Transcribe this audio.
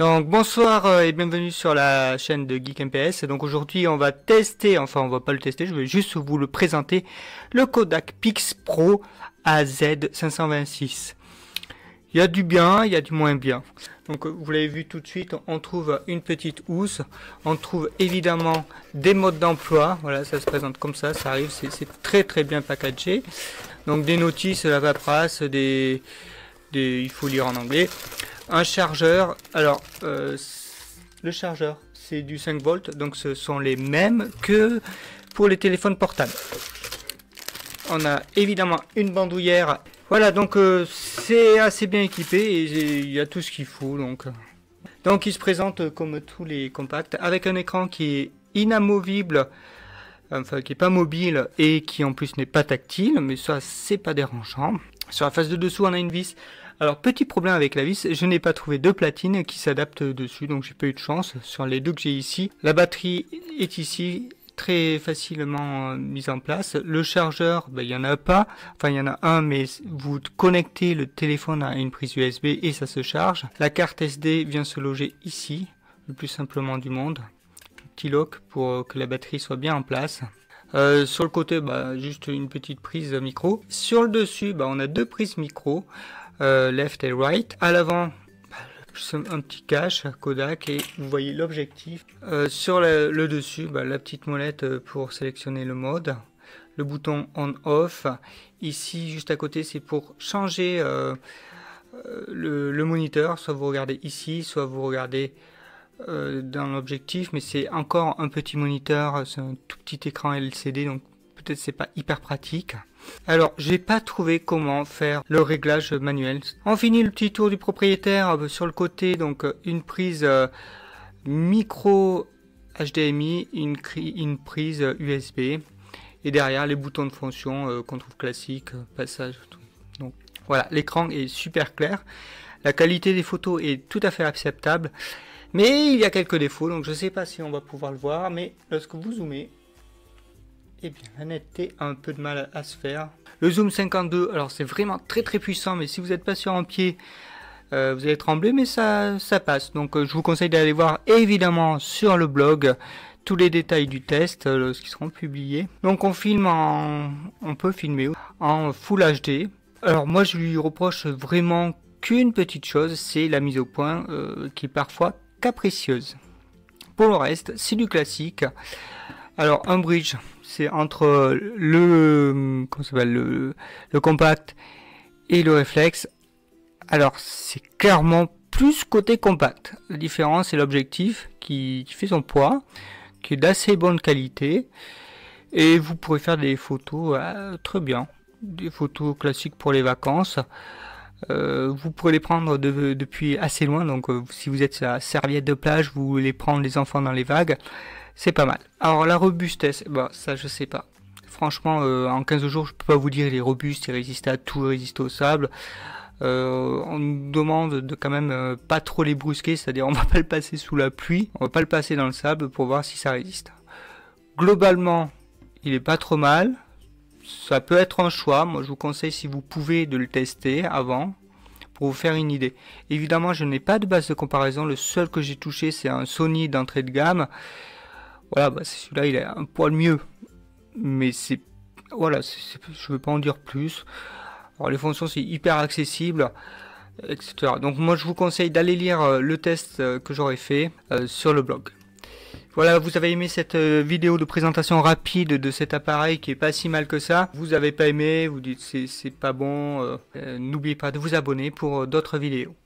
Donc bonsoir euh, et bienvenue sur la chaîne de Geek MPS. Donc aujourd'hui on va tester, enfin on va pas le tester, je vais juste vous le présenter, le Kodak Pix Pro AZ526. Il y a du bien, il y a du moins bien. Donc euh, vous l'avez vu tout de suite, on trouve une petite housse, on trouve évidemment des modes d'emploi, voilà ça se présente comme ça, ça arrive, c'est très très bien packagé. Donc des notices, la paperasse, des, il faut lire en anglais. Un chargeur, alors euh, le chargeur c'est du 5 volts, donc ce sont les mêmes que pour les téléphones portables. On a évidemment une bandoulière. Voilà, donc euh, c'est assez bien équipé et il y a tout ce qu'il faut. Donc. donc il se présente comme tous les compacts avec un écran qui est inamovible, enfin qui est pas mobile et qui en plus n'est pas tactile, mais ça c'est pas dérangeant. Sur la face de dessous on a une vis alors, petit problème avec la vis, je n'ai pas trouvé de platine qui s'adapte dessus, donc j'ai pas eu de chance sur les deux que j'ai ici. La batterie est ici, très facilement euh, mise en place. Le chargeur, ben, il n'y en a pas. Enfin, il y en a un, mais vous connectez le téléphone à une prise USB et ça se charge. La carte SD vient se loger ici, le plus simplement du monde. Petit lock pour euh, que la batterie soit bien en place. Euh, sur le côté, ben, juste une petite prise micro. Sur le dessus, ben, on a deux prises micro. Euh, left et right. À l'avant, bah, un petit cache Kodak et vous voyez l'objectif. Euh, sur le, dessus, bah, la petite molette euh, pour sélectionner le mode, le bouton on off. Ici, juste à côté, c'est pour changer le, moniteur. Soit vous regardez ici, soit vous regardez dans l'objectif, mais c'est encore un petit moniteur, c'est un tout petit écran LCD, donc c'est pas hyper pratique. Alors, j'ai pas trouvé comment faire le réglage manuel. On finit le petit tour du propriétaire euh, sur le côté, donc euh, une prise euh, micro HDMI, une, une prise USB, et derrière les boutons de fonction qu'on trouve classiques, passage. Donc voilà, l'écran est super clair. La qualité des photos est tout à fait acceptable. Mais il y a quelques défauts, donc je sais pas si on va pouvoir le voir, mais lorsque vous zoomez, et eh bien, la netteté a un peu de mal à se faire. Le zoom 52, alors c'est vraiment très très puissant, mais si vous n'êtes pas sur un pied, euh, vous allez trembler, mais ça, ça passe. Donc euh, je vous conseille d'aller voir évidemment sur le blog tous les détails du test, euh, ce qui seront publiés. Donc on filme en... on peut filmer en Full HD. Alors moi je lui reproche vraiment qu'une petite chose, c'est la mise au point qui est parfois capricieuse. Pour le reste, c'est du classique. Alors, un bridge, c'est entre le, le, compact et le réflexe. Alors, c'est clairement plus côté compact. La différence, c'est l'objectif qui, fait son poids, qui est d'assez bonne qualité. Et vous pourrez faire des photos euh, très bien. Des photos classiques pour les vacances. Euh, vous pourrez les prendre depuis assez loin. Donc, euh, si vous êtes à serviette de plage, vous voulez prendre les enfants dans les vagues. C'est pas mal. Alors la robustesse, bah, ça je sais pas. Franchement, euh, en 15 jours, je peux pas vous dire il est robuste, il résiste à tout, il résiste au sable. Euh, on nous demande de quand même euh, pas trop les brusquer, c'est-à-dire on va pas le passer sous la pluie, on va pas le passer dans le sable pour voir si ça résiste. Globalement, il est pas trop mal. Ça peut être un choix. Moi, je vous conseille si vous pouvez de le tester avant pour vous faire une idée. Évidemment, je n'ai pas de base de comparaison. Le seul que j'ai touché, c'est un Sony d'entrée de gamme. Voilà, bah, celui-là, il est un poil mieux. Mais c'est. Voilà, je ne veux pas en dire plus. Alors, les fonctions, c'est hyper accessible, etc. Donc, moi, je vous conseille d'aller lire euh, le test euh, que j'aurais fait euh, sur le blog. Voilà, vous avez aimé cette vidéo de présentation rapide de cet appareil qui est pas si mal que ça. Vous avez pas aimé, vous dites c'est pas bon. N'oubliez pas de vous abonner pour d'autres vidéos.